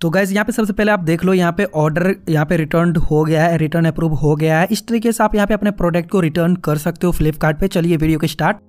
तो गाइज यहाँ पे सबसे पहले आप देख लो यहाँ पे ऑर्डर यहाँ पे रिटर्न हो गया है रिटर्न अप्रूव हो गया है इस तरीके से आप यहाँ पे अपने प्रोडक्ट को रिटर्न कर सकते हो फ्लिपकार्ट चलिए वीडियो के स्टार्ट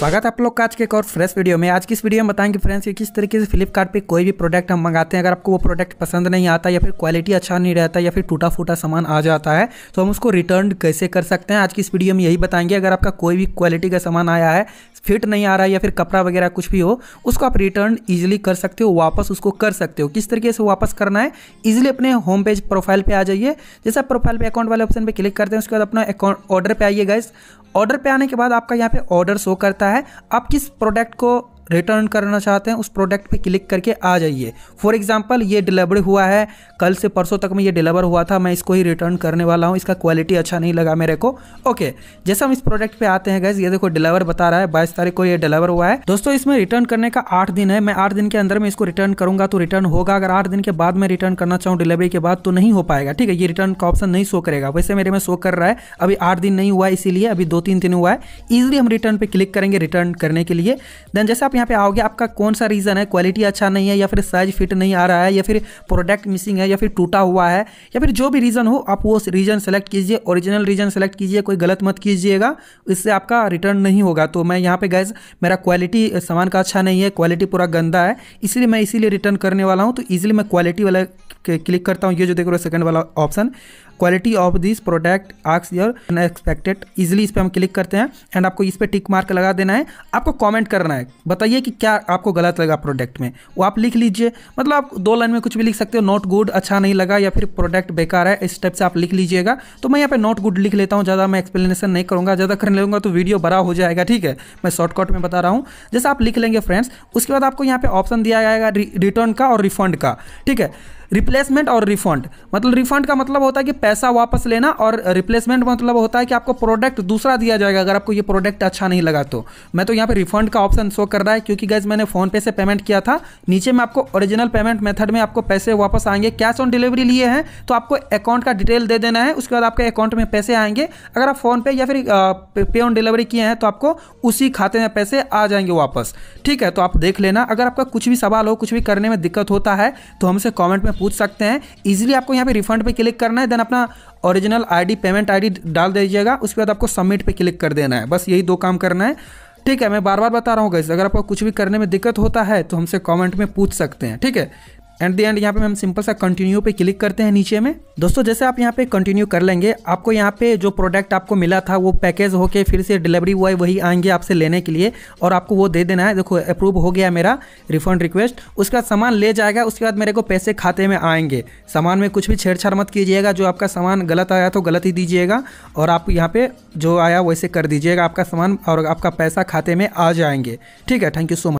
स्वागत है आप लोग का आज के एक और फ्रेश वीडियो में आज की इस वीडियो में बताएंगे फ्रेंड्स कि किस तरीके से फ्लिपकार्ट पे कोई भी प्रोडक्ट हम मंगाते हैं अगर आपको वो प्रोडक्ट पसंद नहीं आता या फिर क्वालिटी अच्छा नहीं रहता या फिर टूटा फूटा सामान आ जाता है तो हम उसको रिटर्न कैसे कर सकते हैं आज की इस वीडियो में यही बताएंगे अगर आपका कोई भी क्वालिटी का सामान आया है फिट नहीं आ रहा है या फिर कपड़ा वगैरह कुछ भी हो उसको आप रिटर्न ईजिली कर सकते हो वापस उसको कर सकते हो किस तरीके से वापस करना है ईजिली अपने होम पेज प्रोफाइल पर आ जाइए जैसे आप प्रोफाइल पर अकाउंट वाले ऑप्शन पर क्लिक करते हैं उसके बाद अपना अकाउंट ऑर्डर पर आइए गाइस ऑर्डर पे आने के बाद आपका यहाँ पे ऑर्डर शो करता है आप किस प्रोडक्ट को रिटर्न करना चाहते हैं उस प्रोडक्ट पे क्लिक करके आ जाइए फॉर एग्जांपल ये डिलीवर हुआ है कल से परसों तक में ये डिलीवर हुआ था मैं इसको ही रिटर्न करने वाला हूँ इसका क्वालिटी अच्छा नहीं लगा मेरे को ओके जैसे हम इस प्रोडक्ट पे आते हैं गैस ये देखो डिलीवर बता रहा है बाईस तारीख को ये डिलीवर हुआ है दोस्तों इसमें रिटर्न करने का आठ दिन है मैं आठ दिन के अंदर में इसको रिटर्न करूंगा तो रिटर्न होगा अगर आठ दिन के बाद मैं रिटर्न करना चाहूँ डिलीवरी के बाद तो नहीं हो पाएगा ठीक है ये रिटर्न का ऑप्शन नहीं शो करेगा वैसे मेरे में शो कर रहा है अभी आठ दिन नहीं हुआ इसीलिए अभी दो तीन दिन हुआ है इजिली हम रिटर्न पर क्लिक करेंगे रिटर्न करने के लिए देन जैसे आप यहाँ पे आओगे आपका कौन सा रीज़न है क्वालिटी अच्छा नहीं है या फिर साइज फिट नहीं आ रहा है या फिर प्रोडक्ट मिसिंग है या फिर टूटा हुआ है या फिर जो भी रीज़न हो आप वो रीज़न सेलेक्ट कीजिए ओरिजिनल रीज़न सेलेक्ट कीजिए कोई गलत मत कीजिएगा इससे आपका रिटर्न नहीं होगा तो मैं यहाँ पर गैस मेरा क्वालिटी सामान का अच्छा नहीं है क्वालिटी पूरा गंदा है इसलिए मैं इसीलिए रिटर्न करने वाला हूँ तो ईजिली मैं क्वालिटी वाला क्लिक करता हूँ ये जो देख रहे हो सेकंड वाला option quality of this product asks your unexpected easily इस पर हम क्लिक करते हैं एंड आपको इस पर टिक मार्क लगा देना है आपको कॉमेंट करना है बताइए कि क्या आपको गलत लगा प्रोडक्ट में वो आप लिख लीजिए मतलब आप दो लाइन में कुछ भी लिख सकते हो नॉट गुड अच्छा नहीं लगा या फिर प्रोडक्ट बेकार है इस टाइप से आप लिख लीजिएगा तो मैं यहाँ पे नॉट गुड लिख लेता हूँ ज़्यादा मैं एक्सप्लेनेशन नहीं करूँगा ज़्यादा कर लूँगा तो वीडियो बड़ा हो जाएगा ठीक है मैं शॉर्टकट में बता रहा हूँ जैसे आप लिख लेंगे फ्रेंड्स उसके बाद आपको यहाँ पे ऑप्शन दिया जाएगा रिटर्न का और रिफंड का ठीक है रिप्लेसमेंट और रिफंड मतलब रिफंड का मतलब होता है कि पैसा वापस लेना और रिप्लेसमेंट मतलब होता है कि आपको प्रोडक्ट दूसरा दिया जाएगा अगर आपको ये प्रोडक्ट अच्छा नहीं लगा तो मैं तो यहाँ पर रिफंड का ऑप्शन शो कर रहा है क्योंकि गैस मैंने फ़ोनपे से पेमेंट किया था नीचे में आपको ओरिजिनल पेमेंट मेथड में आपको पैसे वापस आएंगे कैश ऑन डिलीवरी लिए हैं तो आपको अकाउंट का डिटेल दे देना है उसके बाद आपके अकाउंट में पैसे आएंगे अगर आप फ़ोनपे या फिर पे ऑन डिलीवरी किए हैं तो आपको उसी खाते में पैसे आ जाएंगे वापस ठीक है तो आप देख लेना अगर आपका कुछ भी सवाल हो कुछ भी करने में दिक्कत होता है तो हमसे कॉमेंट में पूछ सकते हैं इजीली आपको यहाँ पे रिफंड पे क्लिक करना है देन अपना ओरिजिनल आईडी पेमेंट आईडी डाल दीजिएगा उसके बाद आपको सबमिट पे क्लिक कर देना है बस यही दो काम करना है ठीक है मैं बार बार बता रहा हूँ गैस अगर आपको कुछ भी करने में दिक्कत होता है तो हमसे कमेंट में पूछ सकते हैं ठीक है एंड दी एंड यहाँ पे हम सिंपल सा कंटिन्यू पे क्लिक करते हैं नीचे में दोस्तों जैसे आप यहाँ पे कंटिन्यू कर लेंगे आपको यहाँ पे जो प्रोडक्ट आपको मिला था वो पैकेज होके फिर से डिलीवरी हुआ है वही आएंगे आपसे लेने के लिए और आपको वो दे देना है देखो अप्रूव हो गया मेरा रिफंड रिक्वेस्ट उसके बाद सामान ले जाएगा उसके बाद मेरे को पैसे खाते में आएंगे सामान में कुछ भी छेड़छाड़ मत कीजिएगा जो आपका सामान गलत आया तो गलत ही दीजिएगा और आप यहाँ पे जो आया वैसे कर दीजिएगा आपका सामान और आपका पैसा खाते में आ जाएंगे ठीक है थैंक यू सो मच